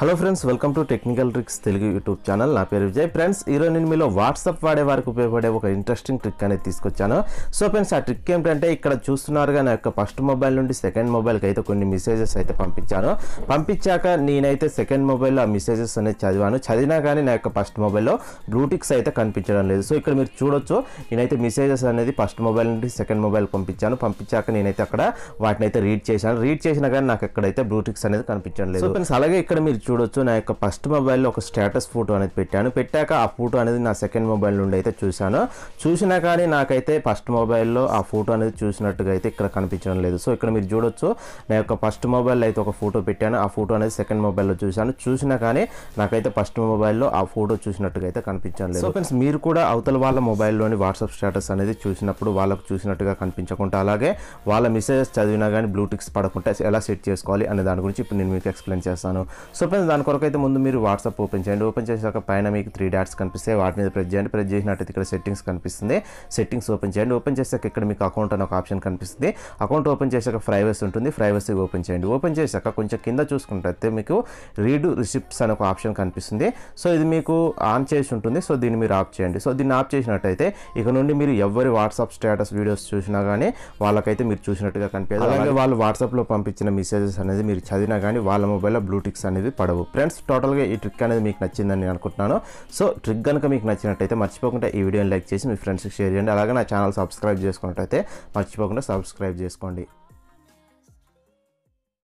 hello friends welcome to technical tricks Telugu YouTube channel నా పేరు Vijay friends ఈరోజు నేను మీలో వాట్సాప్ వాడే వారికి ఉపయోగపడే ఒక ఇంట్రెస్టింగ్ ట్రిక్ అనేది తీసుకొచ్చాను సో ఫ్రెండ్స్ ఆ ట్రిక్ ఏంటంటే ఇక్కడ చూస్తున్నారుగా నా యొక్క ఫస్ట్ మొబైల్ నుండి సెకండ్ మొబైల్కి అయితే కొన్ని మెసేజెస్ అయితే పంపించాను పంపించాక నేనైతే సెకండ్ మొబైల్లో ఆ మెసేజెస్ అనేది చదివాను చదివినా కానీ నా యొక్క ఫస్ట్ మొబైల్లో బ్లూటిక్స్ అయితే కనిపించడం లేదు సో ఇక్కడ మీరు చూడొచ్చు నేనైతే మెసేజెస్ అనేది ఫస్ట్ మొబైల్ నుండి సెకండ్ మొబైల్ పంపించాను పంపించాక నేనైతే అక్కడ వాటిని అయితే రీడ్ చేశాను రీడ్ చేసినా కానీ నాకు ఎక్కడైతే బ్లూటిక్స్ అనేది కనిపించడం లేదు సో ఫ్రెండ్స్ అలాగే ఇక్కడ మీరు చూడొచ్చు నా యొక్క ఫస్ట్ మొబైల్లో ఒక స్టేటస్ ఫోటో అనేది పెట్టాను పెట్టాక ఆ ఫోటో అనేది నా సెకండ్ మొబైల్ నుండి అయితే చూశాను చూసినా కానీ నాకైతే ఫస్ట్ మొబైల్లో ఆ ఫోటో అనేది చూసినట్టుగా అయితే ఇక్కడ కనిపించడం లేదు సో ఇక్కడ మీరు చూడొచ్చు నా యొక్క ఫస్ట్ మొబైల్ అయితే ఒక ఫోటో పెట్టాను ఆ ఫోటో అనేది సెకండ్ మొబైల్లో చూశాను చూసినా కానీ నాకైతే ఫస్ట్ మొబైల్లో ఆ ఫోటో చూసినట్టుగా అయితే కనిపించడం లేదు ఫ్రెండ్స్ మీరు కూడా అవతల వాళ్ళ మొబైల్లోని వాట్సాప్ స్టేటస్ అనేది చూసినప్పుడు వాళ్ళకు చూసినట్టుగా కనిపించకుండా అలాగే వాళ్ళ మెసేజెస్ చదివినా కానీ బ్లూటిక్స్ పడకుండా ఎలా సెట్ చేసుకోవాలి అనే దాని గురించి ఇప్పుడు నేను మీకు ఎక్స్ప్లెయిన్ చేస్తాను సో దాని కొరకు అయితే ముందు మీరు వాట్సాప్ ఓపెన్ చేయండి ఓపెన్ చేసాక పైన మీకు త్రీ డాట్స్ కనిపిస్తాయి వాటి మీద ప్రెస్ చేయండి ప్రెస్ చేసినట్టయితే ఇక్కడ సెట్టింగ్స్ కనిపిస్తుంది సెట్టింగ్స్ ఓపెన్ చేయండి ఓపెన్ చేసాక ఇక్కడ మీకు అకౌంట్ అని ఒక ఆప్షన్ కనిపిస్తుంది అకౌంట్ ఓపెన్ చేసాక ప్రైవసీ ఉంటుంది ప్రైవసీ ఓపెన్ చేయండి ఓపెన్ చేశాక కొంచెం కింద చూసుకుంటే మీకు రీడ్ రిసిప్ట్స్ అని ఒక ఆప్షన్ కనిపిస్తుంది సో ఇది మీకు ఆన్ చేసి ఉంటుంది సో దీన్ని మీరు ఆఫ్ చేయండి సో దీన్ని ఆఫ్ చేసినట్టయితే ఇక నుండి మీరు ఎవరి వాట్సాప్ స్టేటస్ వీడియోస్ చూసినా కానీ వాళ్ళకైతే మీరు చూసినట్టుగా కనిపించదు అలాగే వాళ్ళు వాట్సాప్లో పంపించిన మెసేజెస్ అనేది మీరు చదివినా కానీ వాళ్ళ మొబైల్లో బ్లూటిక్స్ అనేది పడ పడవు ఫ్రెండ్స్ టోటల్గా ఈ ట్రిక్ అనేది మీకు నచ్చిందని నేను అనుకుంటున్నాను సో ట్రిక్ కనుక మీకు నచ్చినట్టయితే మర్చిపోకుండా ఈ వీడియోని లైక్ చేసి మీ ఫ్రెండ్స్కి షేర్ చేయండి అలాగే నా ఛానల్ సబ్స్క్రైబ్ చేసుకున్నట్టయితే మర్చిపోకుండా సబ్స్క్రైబ్ చేసుకోండి